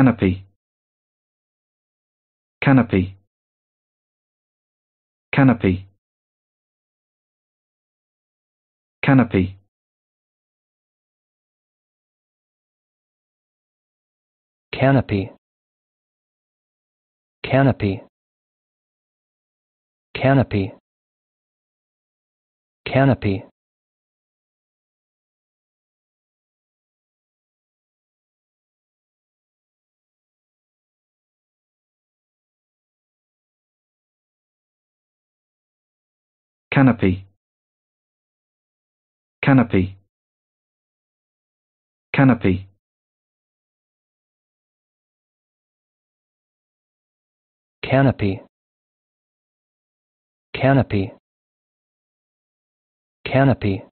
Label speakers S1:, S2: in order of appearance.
S1: canopy canopy canopy canopy canopy canopy canopy canopy canopy canopy canopy canopy canopy canopy